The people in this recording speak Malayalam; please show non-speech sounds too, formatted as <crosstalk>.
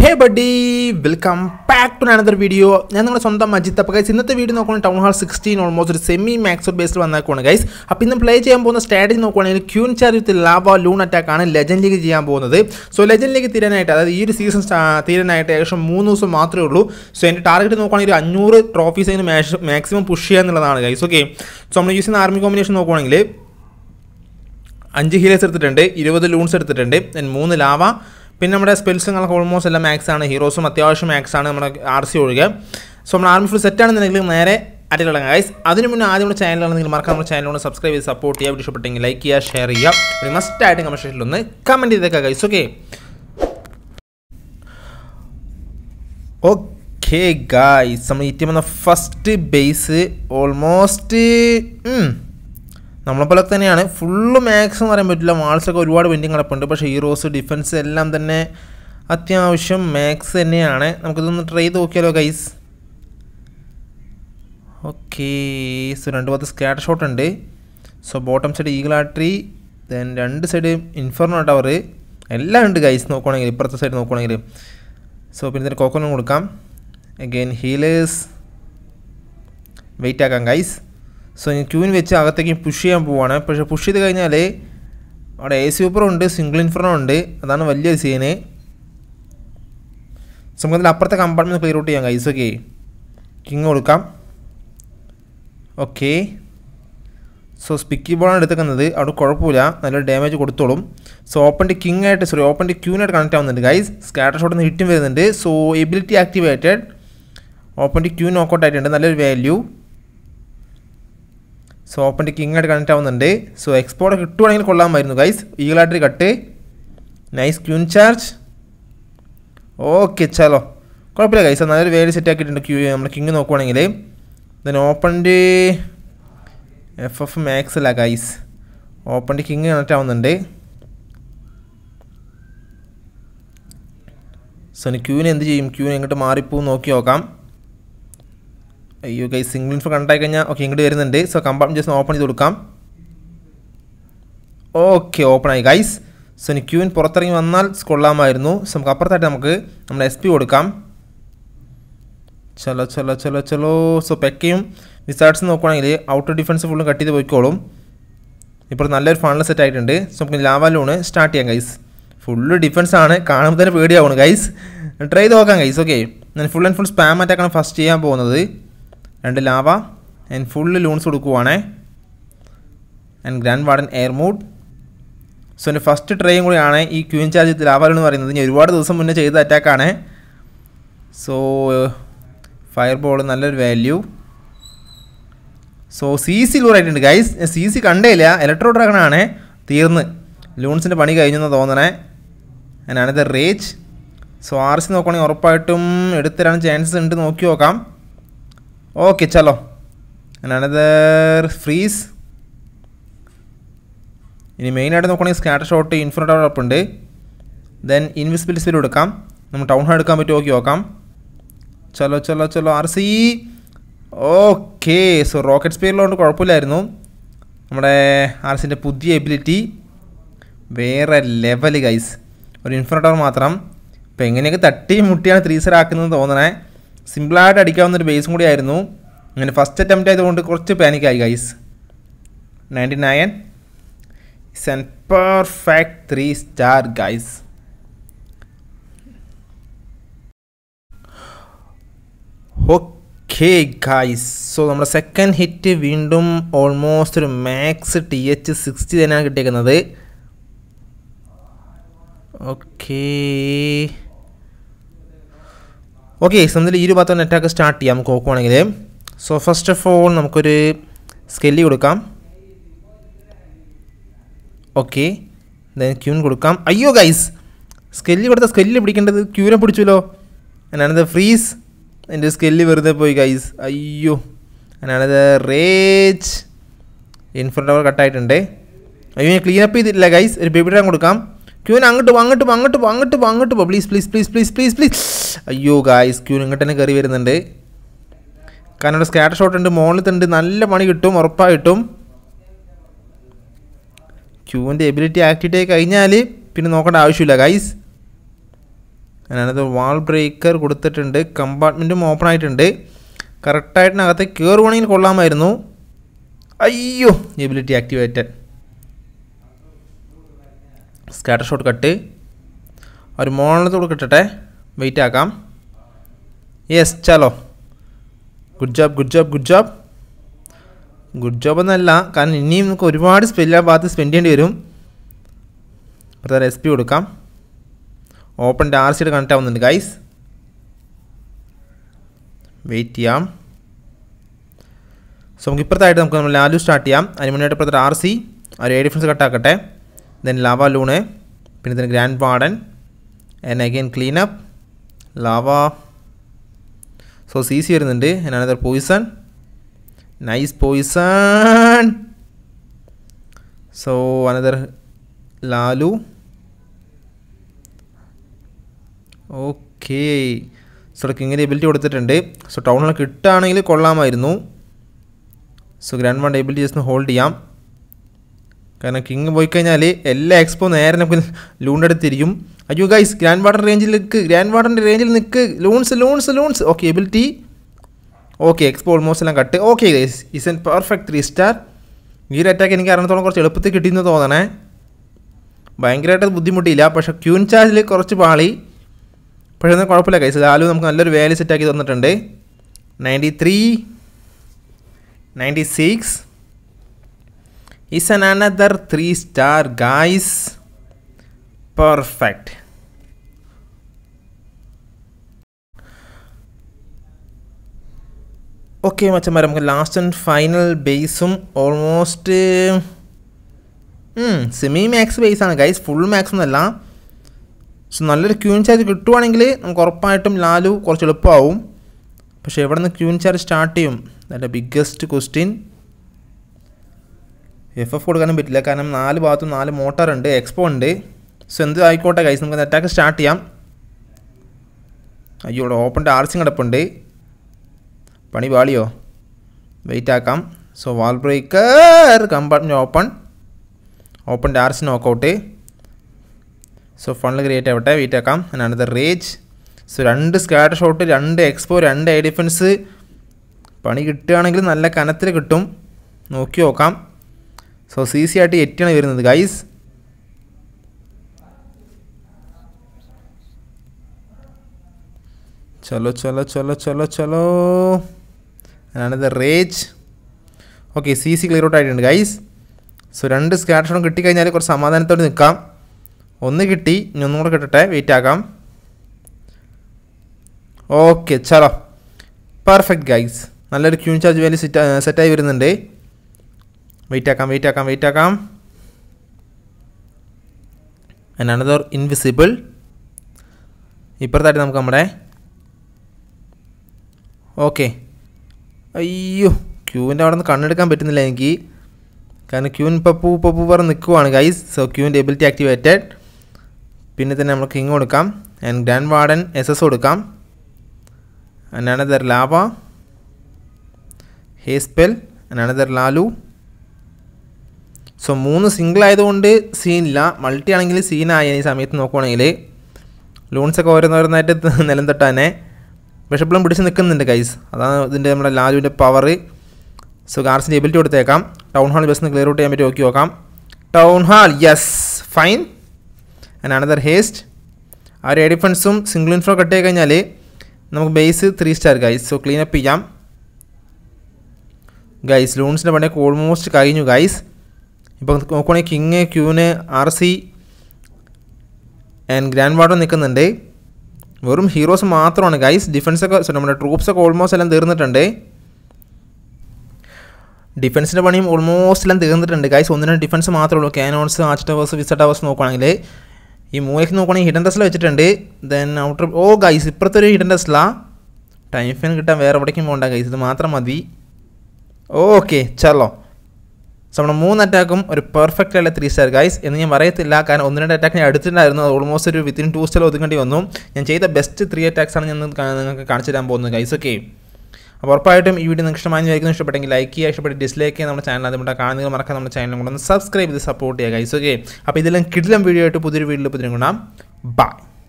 Hey buddy welcome back to another video ഞാൻ നിങ്ങളുടെ സ്വന്തം അജിത്ത് അപ്പോൾ ഗൈസ് ഇന്നത്തെ വീഡിയോ നോക്കുകയാണ് ടൗൺ ഹാൾ സിക്സ്റ്റീൻ ഓൾമോസ്റ്റ് ഒരു സെമി മാക്സോട്ട് ബേസിൽ വന്നേക്കുവാണ് ഗൈസ് അപ്പോൾ ഇന്ന് പ്ലേ ചെയ്യാൻ പോകുന്ന സ്ട്രാറ്റജി നോക്കുകയാണെങ്കിൽ queen charge with lava loon attack ആണ് ലെജൻഡ് ലീഗ് ചെയ്യാൻ പോകുന്നത് സോ ലെജൻഡ് ലീഗ് തീരാനായിട്ട് അതായത് ഈ ഒരു സീസൺ തീരാനായിട്ട് ഏകദേശം മൂന്ന് ദിവസം മാത്രമേ ഉള്ളൂ സോ എൻ്റെ ടാർഗറ്റ് നോക്കുകയാണെങ്കിൽ ഒരു അഞ്ഞൂറ് ട്രോഫീസ് അതിന് മാക്സിമം പുഷ് ചെയ്യുക എന്നുള്ളതാണ് ഗൈസ് ഓക്കെ സോ നമ്മൾ യൂസ് ചെയ്യുന്ന ആർമി കോമ്പിനേഷൻ നോക്കുകയാണെങ്കിൽ അഞ്ച് ഹീലേഴ്സ് എടുത്തിട്ടുണ്ട് ഇരുപത് ലൂൺസ് എടുത്തിട്ടുണ്ട് മൂന്ന് ലാവ പിന്നെ നമ്മുടെ സ്പെൽസും നിങ്ങൾക്ക് ഓൾമോസ്റ്റ് എല്ലാം മാക്സ് ആണ് ഹീറോസും അത്യാവശ്യം മാക്സ് ആണ് നമ്മുടെ ആർ സി ഒഴികെ സോ നമ്മുടെ ആർമി ഫുൾ സെറ്റ് ആണെന്നുണ്ടെങ്കിൽ നേരെ അടിയിലിടങ്ങുക ഗൈസ് അതിന് മുന്നേ ആദ്യം നമ്മുടെ ചാനലാണെങ്കിൽ മറക്കാം നമ്മുടെ ചാനലിനോട് സബ്സ്ക്രൈബ് ചെയ്ത് സപ്പോർട്ട് ചെയ്യുക വീഡിയോ ഇഷ്ടപ്പെട്ടെങ്കിൽ ലൈക്ക് ചെയ്യുക ഷെയർ ചെയ്യുക ഒരു മസ്റ്റ് ആയിട്ട് കമൻറ്റ് സെക്ഷനിൽ ഒന്ന് കമൻറ്റ് ചെയ്തേക്കുക ഗൈസ് ഓക്കെ ഓക്കെ ഗൈസ് നമ്മൾ ഈ ടീം ഫസ്റ്റ് ബേസ് ഓൾമോസ്റ്റ് നമ്മളെപ്പോലെ തന്നെയാണ് ഫുള്ള് മാക്സ് എന്ന് പറയാൻ പറ്റില്ല വാൾസൊക്കെ ഒരുപാട് പെൻഡിങ് കിടപ്പുണ്ട് പക്ഷേ ഹീറോസ് ഡിഫൻസ് എല്ലാം തന്നെ അത്യാവശ്യം മാക്സ് തന്നെയാണ് നമുക്കിതൊന്ന് ട്രൈ ചെയ്ത് നോക്കിയാലോ ഗൈസ് ഓക്കേ സോ രണ്ട് പത്ത് സ്കാറ്റർ ഷോട്ട് ഉണ്ട് സോ ബോട്ടം സൈഡ് ഈഗിളാട്രി ദെൻ രണ്ട് സൈഡ് ഇൻഫർണോ ടവർ എല്ലാം ഉണ്ട് ഗൈസ് നോക്കുകയാണെങ്കിൽ ഇപ്പുറത്തെ സൈഡ് നോക്കുകയാണെങ്കിൽ സോ പിന്നെ ഇതിന് കോക്കോനും കൊടുക്കാം അഗെയിൻ ഹീലേഴ്സ് വെയിറ്റ് ആക്കാം ഗൈസ് സോ ഞാൻ ക്യൂവിൻ വെച്ച് അകത്തേക്ക് പുഷ് ചെയ്യാൻ പോവാണ് പക്ഷേ പുഷ് ചെയ്ത് കഴിഞ്ഞാൽ അവിടെ എ സൂപ്പറും ഉണ്ട് സിംഗിൾ ഇൻഫ്രണോ ഉണ്ട് അതാണ് വലിയൊരു സീന് നമുക്കതിൽ അപ്പുറത്തെ കമ്പാർട്ട്മെന്റ് ക്ലിയർ ഔട്ട് ചെയ്യാം ഗൈസ് ഓക്കെ കിങ് കൊടുക്കാം ഓക്കെ സോ സ്പിക്കി ബോളാണ് എടുത്തേക്കുന്നത് അവിടെ കുഴപ്പമില്ല നല്ല ഡാമേജ് കൊടുത്തോളും സോ ടി കിങ് ആയിട്ട് സോറി ടി ക്യൂനായിട്ട് കണക്ട് ആവുന്നുണ്ട് ഗൈസ് സ്കാറ്റർ ഷോട്ടിൽ നിന്ന് ഹിറ്റും വരുന്നുണ്ട് so ability activated the queen knockout ആയിട്ടുണ്ട് നല്ലൊരു value so open the king ആയിട്ട് കണക്ട് ആവുന്നുണ്ട് സോ എക്സ്പോർട്ട് കിട്ടുവാണെങ്കിൽ കൊള്ളാമായിരുന്നു ഗൈസ് ഈഗിളായിട്ട് cut nice queen charge okay ചലോ കുഴപ്പമില്ല ഗൈസ് നല്ലൊരു വേര് സെറ്റ് ആക്കിയിട്ടുണ്ട് ക്യൂ നമ്മുടെ കിങ് നോക്കുവാണെങ്കിൽ ദൻ ഓപ്പൺ ഓപ്പൻ്റെ എഫ് എഫ് മാക്സ് അല്ല ഗൈസ് ഓപ്പൺ ഓപ്പൻ്റെ കിങ് കണക്ട് ആവുന്നുണ്ട് സോ ക്യൂവിന് എന്ത് ചെയ്യും ക്യൂവിന് എങ്ങോട്ട് മാറിപ്പോവും നോക്കി നോക്കാം അയ്യോ ഗൈസ് സിംഗിൾ ഇൻഫോ കണ്ടായി കഴിഞ്ഞാൽ ഓക്കെ ഇങ്ങോട്ട് വരുന്നുണ്ട് സോ കമ്പാർട്ട്മെൻറ്റ് ജസ്റ്റ് ഓപ്പൺ ചെയ്ത് കൊടുക്കാം ഓക്കെ ഓപ്പൺ ആയി ഗൈസ് സോ ഇനി ക്യൂവിൻ പുറത്തിറങ്ങി വന്നാൽ കൊള്ളാമായിരുന്നു സോ നമുക്ക് അപ്പുറത്തായിട്ട് നമുക്ക് നമ്മുടെ എസ് പി കൊടുക്കാം ചലോ ചലോ ചലോ ചലോ സോ പെക്കയും വിസാർട്സ് നോക്കുകയാണെങ്കിൽ ഔട്ടർ ഡിഫൻസ് ഫുള്ളും കട്ട് ചെയ്ത് പോയിക്കോളും ഇപ്പോൾ നല്ലൊരു ഫണൽ സെറ്റ് ആയിട്ടുണ്ട് സോ നമുക്ക് ലാവാലൂണ് സ്റ്റാർട്ട് ചെയ്യാം ഗൈസ് ഫുള്ള് ഡിഫൻസ് ആണ് കാണുമ്പോൾ തന്നെ പേടിയാവണം ഗൈസ് ട്രൈ ചെയ്ത് നോക്കാം ഗൈസ് ഓക്കെ ഞാൻ ഫുൾ ആൻഡ് ഫുൾ സ്പാം അറ്റാക്കാണ് ഫസ്റ്റ് ചെയ്യാൻ പോകുന്നത് രണ്ട് ലാവ ആൻഡ് ഫുള്ള് ലൂൺസ് കൊടുക്കുവാണേ and grand warden air mode so എൻ്റെ ഫസ്റ്റ് ട്രേയും കൂടിയാണ് ഈ ക്യൂൻ ചാർജ് ലാവ ലൂൺ എന്ന് പറയുന്നത് ഞാൻ ഒരുപാട് ദിവസം മുന്നേ ചെയ്ത അറ്റാക്കാണേ സോ ഫയർ ബോൾ നല്ലൊരു വാല്യൂ സോ സി സി ലൂറായിട്ടുണ്ട് ഗൈസ് സി സി കണ്ടേയില്ല ഇലക്ട്രോ ഡ്രാഗണാണ് തീർന്ന് ലൂൺസിൻ്റെ പണി കഴിഞ്ഞെന്ന് തോന്നണേ ഞാനാണിത് റേച്ച് സോ ആർ സി നോക്കുകയാണെങ്കിൽ ഉറപ്പായിട്ടും എടുത്തരാൻ ചാൻസസ് ഉണ്ട് നോക്കി നോക്കാം ഓക്കെ ചലോ അനദർ ഫ്രീസ് freeze. ഇനി മെയിനായിട്ട് നോക്കുകയാണെങ്കിൽ സ്കാറ്റർ ഷോട്ട് ഇൻഫിനിറ്റ് അവിടെ ഉണ്ട് ദെൻ ഇൻവിസിബിൾ സ്പീഡ് എടുക്കാം നമ്മൾ ടൗൺ ഹാൾ എടുക്കാൻ പറ്റുമോ ഓക്കെ നോക്കാം ചലോ ചലോ ചലോ R C okay so rocket സ്പീഡിലുകൊണ്ട് കുഴപ്പമില്ലായിരുന്നു നമ്മുടെ ആർ സിൻ്റെ പുതിയ എബിലിറ്റി വേറെ ലെവൽ ഗൈസ് ഒരു ഇൻഫിനിറ്റർ മാത്രം ഇപ്പം എങ്ങനെയൊക്കെ തട്ടി മുട്ടിയാണ് ത്രീസർ ആക്കുന്നതെന്ന് തോന്നണേ സിമ്പിളായിട്ട് അടിക്കാവുന്ന ഒരു ബേസും കൂടി ആയിരുന്നു അങ്ങനെ ഫസ്റ്റ് അറ്റംപ്റ്റ് ആയതുകൊണ്ട് കുറച്ച് പാനിക്കായി guys ninety nine it's perfect three star guys okay guys so നമ്മുടെ സെക്കൻഡ് ഹിറ്റ് വീണ്ടും ഓൾമോസ്റ്റ് ഒരു മാക്സ് ടി എച്ച് സിക്സ്റ്റി തന്നെയാണ് കിട്ടിയേക്കുന്നത് ഓക്കേ ഓക്കെ എക്സാമ്പിൾ ഈ ഒരു ഭാഗത്ത് തന്നെ അറ്റാക്ക് സ്റ്റാർട്ട് ചെയ്യാം നമുക്ക് നോക്കുവാണെങ്കിൽ സോ ഫസ്റ്റ് ഓഫ് ഓൾ നമുക്കൊരു സ്കെല്ലി കൊടുക്കാം ഓക്കെ ദെൻ ക്യൂൻ കൊടുക്കാം അയ്യോ ഗൈസ് സ്കെല്ലി കൊടുത്ത സ്കെല്ലി പിടിക്കേണ്ടത് ക്യൂനെ പിടിച്ചല്ലോ അനാണത് ഫ്രീസ് എൻ്റെ സ്കെല്ല് വെറുതെ പോയി ഗൈസ് അയ്യോ അനാണത് റേച്ച് ഇൻഫ്രണ്ട് അവർ കട്ടായിട്ടുണ്ട് അയ്യോ ഞാൻ ക്ലീൻ അപ്പ് ചെയ്തിട്ടില്ല ഗൈസ് ഒരു ബേബി ഡ്രാൻ കൊടുക്കാം ക്യൂൻ അങ്ങോട്ട് പോ അങ്ങോട്ട് പോ അങ്ങോട്ട് പോ അങ്ങോട്ട് പോ അങ്ങോട്ട് പോ please please please please please please അയ്യോ ഗായ്സ് ക്യൂ ഇങ്ങോട്ട് തന്നെ കയറി വരുന്നുണ്ട് കാരണം ഇവിടെ സ്കാറ്റർ ഷോട്ട് ഉണ്ട് മോളിലുണ്ട് നല്ല പണി കിട്ടും ഉറപ്പായിട്ടും ക്യൂവിൻ്റെ എബിലിറ്റി ആക്ടിവേറ്റ് ആയി കഴിഞ്ഞാൽ പിന്നെ നോക്കേണ്ട ആവശ്യമില്ല ഗൈസ് ഞാനത് വാൾ ബ്രേക്കർ കൊടുത്തിട്ടുണ്ട് കമ്പാർട്ട്മെൻറ്റും ഓപ്പൺ ആയിട്ടുണ്ട് കറക്റ്റായിട്ടിനകത്ത് കയറുവാണെങ്കിൽ കൊള്ളാമായിരുന്നു അയ്യോ ability activated scatter shot cut ഒരു മോളിനത്തോട് കിട്ടട്ടെ വെയിറ്റ് ആക്കാം യെസ് ചലോ good job good job good job good job എന്നല്ല കാരണം ഇനിയും നമുക്ക് ഒരുപാട് സ്പെല്ല ഭാഗത്ത് സ്പെൻഡ് ചെയ്യേണ്ടി വരും തന്നെ എസ് പി കൊടുക്കാം ഓപ്പൺ ആർ സിയുടെ കണക്ട് ആവുന്നുണ്ട് ഗൈസ് വെയിറ്റ് ചെയ്യാം സോ നമുക്ക് ഇപ്പുറത്തായിട്ട് നമുക്ക് നമ്മൾ ലാലു സ്റ്റാർട്ട് ചെയ്യാം അതിന് മുന്നോട്ട് ഇപ്പുറത്തെ ആർ സി ഒരു എ ഡിഫറൻസ് കട്ടാക്കട്ടെ ദെൻ ലാവ ലൂണ് പിന്നെ ഇതിന് grand warden and again clean up lava so C C വരുന്നുണ്ട് എന്നാണ് poison nice poison so another ലാലു ഓക്കേ സോ കിങ്ങിന് എബിലിറ്റി കൊടുത്തിട്ടുണ്ട് സോ ടൗണിൽ കിട്ടുകയാണെങ്കിൽ കൊള്ളാമായിരുന്നു so grand one ability just hold ചെയ്യാം കാരണം കിങ് പോയി കഴിഞ്ഞാൽ എല്ലാ എക്സ്പോ നേരെ നമുക്ക് ലൂണിൻ്റെ അടുത്ത് അയ്യോ ഗൈസ് ഗ്രാൻഡ് വാർഡൻ റേഞ്ചിൽ നിൽക്ക് ഗ്രാൻഡ് വാർഡൻ്റെ റേഞ്ചിൽ നിൽക്ക് loons loons loons okay ability okay expo almost എല്ലാം cut okay guys is an perfect three star ഈ ഒരു അറ്റാക്ക് എനിക്ക് അറിയത്തോളം കുറച്ച് എളുപ്പത്തിൽ കിട്ടിയെന്ന് തോന്നണേ ഭയങ്കരമായിട്ട് ബുദ്ധിമുട്ടിയില്ല പക്ഷേ ക്യൂൻ ചാർജിൽ കുറച്ച് പാളി പക്ഷേ എന്നാൽ കുഴപ്പമില്ല ഗൈസ് ലാലു നമുക്ക് നല്ലൊരു വാല്യൂ സെറ്റാക്കി തന്നിട്ടുണ്ട് ninety three ninety six is an another 3 star guys perfect okay മച്ചന്മാരെ നമുക്ക് ലാസ്റ്റ് ആൻഡ് ഫൈനൽ ബേസും ഓൾമോസ്റ്റ് സെമി മാക്സ് ബേസ് ആണ് ഗൈസ് ഫുൾ മാക്സ് എന്നല്ല സോ നല്ലൊരു ക്യൂൻ ചാർജ് കിട്ടുവാണെങ്കിൽ നമുക്ക് ഉറപ്പായിട്ടും ലാലു കുറച്ച് എളുപ്പമാവും പക്ഷേ എവിടെ നിന്ന് ക്യൂൻ ചാർജ് സ്റ്റാർട്ട് ചെയ്യും അതിൻ്റെ ബിഗ്ഗസ്റ്റ് ക്വസ്റ്റ്യൻ എഫ് എഫ് കൊടുക്കാനും പറ്റില്ല കാരണം നാല് ഭാഗത്തും നാല് ഉണ്ട് എക്സ്പോ ഉണ്ട് സോ എന്ത് ആയിക്കോട്ടെ കൈസ് നമുക്ക് അറ്റാക്ക് സ്റ്റാർട്ട് ചെയ്യാം അയ്യോ ഓപ്പൺ ആർസിങ് കിടപ്പുണ്ട് പണി പാളിയോ വെയിറ്റ് ആക്കാം so wall breaker compartment open open ആർസ് നോക്കൗട്ട് സോ ഫണ്ട് ക്രിയേറ്റ് ആവട്ടെ വെയിറ്റ് ആക്കാം അതിനാണ് ദ റേജ് സോ രണ്ട് സ്കാറ്റർ ഷോട്ട് രണ്ട് എക്സ്പോ രണ്ട് ഐ ഡിഫൻസ് പണി കിട്ടുകയാണെങ്കിൽ നല്ല കനത്തിൽ കിട്ടും നോക്കി നോക്കാം സോ സി സി ആയിട്ട് എറ്റാണ് വരുന്നത് ഗൈസ് ചലോ ചലോ ചലോ ചലോ ചലോ അതാണത് rage okay C C clear out ആയിട്ടുണ്ട് ഗൈസ് സോ രണ്ട് സ്കാർഷോട്ടും കിട്ടിക്കഴിഞ്ഞാൽ കുറച്ച് സമാധാനത്തോടെ നിൽക്കാം ഒന്ന് കിട്ടി ഇനി ഒന്നും കൂടെ കിട്ടട്ടെ വെയിറ്റ് ആക്കാം ഓക്കെ ചലോ പെർഫെക്റ്റ് ഗൈസ് നല്ലൊരു ക്യൂൺ ചാർജ് വാല്യൂ സെറ്റായി വരുന്നുണ്ട് വെയിറ്റ് ആക്കാം വെയിറ്റ് ആക്കാം വെയിറ്റ് ആക്കാം ആൻഡ് അനദർ ഇൻവിസിബിൾ ഇപ്പുറത്തായിട്ട് നമുക്ക് നമ്മുടെ ഓക്കെ അയ്യോ ക്യൂവിൻ്റെ അവിടെ നിന്ന് കണ്ണെടുക്കാൻ പറ്റുന്നില്ല എനിക്ക് കാരണം ക്യൂൻ പപ്പു പപ്പു പറഞ്ഞ് നിൽക്കുവാണ് ഗൈസ് സോ ക്യൂവിൻ്റെ എബിലിറ്റി ആക്ടിവേറ്റഡ് പിന്നെ തന്നെ നമ്മൾ കിങ് കൊടുക്കാം and grand warden S S കൊടുക്കാം ആൻഡ് അനദർ ലാവ ഹേ സ്പെൽ ആൻഡ് ലാലു സോ മൂന്ന് സിംഗിൾ ആയതുകൊണ്ട് സീനില്ല മൾട്ടി ആണെങ്കിൽ സീനായ ഈ സമയത്ത് നോക്കുവാണെങ്കിൽ ലൂൺസൊക്കെ ഓരോന്നോരോന്നായിട്ട് <laughs> നിലം തൊട്ടാനെ ബിഷപ്പിളും പിടിച്ച് നിൽക്കുന്നുണ്ട് കൈസ് അതാണ് ഇതിൻ്റെ നമ്മുടെ ലാജുവിൻ്റെ പവർ സോ ഗാർസിൻ്റെ എബിലിറ്റി കൊടുത്തേക്കാം ടൗൺ ഹാൾ ബസ്സിന് ക്ലിയർ ഔട്ട് ചെയ്യാൻ പറ്റി നോക്കി നോക്കാം town hall yes fine and another haste ആ ഒരു എഡിഫൻസും സിംഗിൾ ഇൻഫ്രോ കട്ട് ചെയ്ത് കഴിഞ്ഞാൽ നമുക്ക് base three star guys so clean up ചെയ്യാം ഗൈസ് ലൂൺസിൻ്റെ പണിയൊക്കെ ഓൾമോസ്റ്റ് കഴിഞ്ഞു ഗൈസ് ഇപ്പം നോക്കുവാണെങ്കിൽ കിങ് ക്യൂന് R C and grand warden നിൽക്കുന്നുണ്ട് വെറും ഹീറോസ് മാത്രമാണ് ഗൈസ് ഡിഫൻസൊക്കെ നമ്മുടെ ട്രൂപ്സൊക്കെ ഓൾമോസ്റ്റ് എല്ലാം തീർന്നിട്ടുണ്ട് ഡിഫൻസിൻ്റെ പണിയും ഓൾമോസ്റ്റ് എല്ലാം തീർന്നിട്ടുണ്ട് ഗൈസ് ഒന്ന് ഡിഫൻസ് മാത്രമേ ഉള്ളൂ cannons arch towers wiz towers നോക്കുകയാണെങ്കിൽ ഈ മൂവേക്ക് നോക്കുവാണെങ്കിൽ ഹിഡൻ ടെസ്ല വെച്ചിട്ടുണ്ട് ദെൻ ഔട്ടർ ഓ ഗൈസ് ഇപ്പുറത്തെ ഒരു ഹിഡൻ ടെസ്ല ടൈം ഫൈൻ കിട്ടാൻ വേറെ എവിടേക്കും പോകണ്ട ഗൈസ് ഇത് മാത്രം മതി ഓക്കെ ചലോ സോ നമ്മൾ മൂന്ന് അറ്റാക്കും ഒരു പെർഫെക്റ്റ് അല്ല ത്രീ സ്റ്റാർ ഗൈസ് എന്ന് ഞാൻ പറയത്തില്ല കാരണം ഒന്ന് രണ്ട് അറ്റാക്ക് ഞാൻ എടുത്തിട്ടുണ്ടായിരുന്നു ഓൾമോസ്റ്റ് ഒരു വിത്തിൻ ടു സ്റ്റാർ ഒതുങ്ങേണ്ടി വന്നു ഞാൻ ചെയ്ത ബെസ്റ്റ് ത്രീ അറ്റാക്സാണ് ഞാൻ നിങ്ങൾക്ക് കാണിച്ചു തരാൻ പോകുന്നത് ഗൈസ് ഓക്കെ അപ്പോൾ ഉറപ്പായിട്ടും ഈ വീഡിയോ നിങ്ങൾക്ക് ഇഷ്ടമായി വിചാരിക്കുന്നു ഇഷ്ടപ്പെട്ടെങ്കിൽ ലൈക്ക് ചെയ്യുക ഇഷ്ടപ്പെട്ട് ഡിസ്ലൈക്ക് ചെയ്യുക നമ്മുടെ ചാനൽ അതുകൊണ്ട് കാണുന്നത് മറക്കാൻ നമ്മുടെ ചാനലും കൂടെ ഒന്ന് സബ്സ്ക്രൈബ് ചെയ്ത് സപ്പോർട്ട് ചെയ്യുക ഗൈസ് ഓക്കെ അപ്പോൾ ഇതെല്ലാം കിടിലം വീഡിയോ ആയിട്ട് പുതിയൊരു വീഡിയോയിൽ പുതിയ ഗുണം ബൈ